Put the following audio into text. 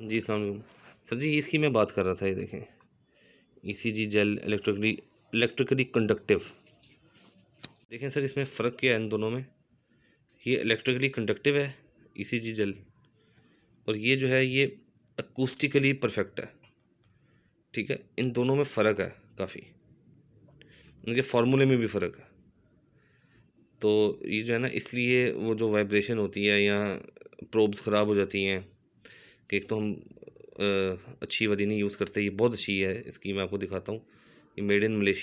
जी सलाम सर जी इसकी मैं बात कर रहा था ये देखें E C G gel electrically electrically conductive देखें सर इसमें फ़र्क क्या है इन दोनों में ये इलेक्ट्रिकली कंडक्टिव है ई सी जी जेल और ये जो है ये अकूस्टिकली परफेक्ट है ठीक है इन दोनों में फ़र्क है काफ़ी इनके फार्मूले में भी फ़र्क है तो ये जो है ना इसलिए वो जो वाइब्रेशन होती है या प्रोब्स ख़राब हो जाती हैं कि एक तो हम अच्छी वदीनी यूज़ करते हैं ये बहुत अच्छी है इसकी मैं आपको दिखाता हूँ ये मेड इन मलेशिया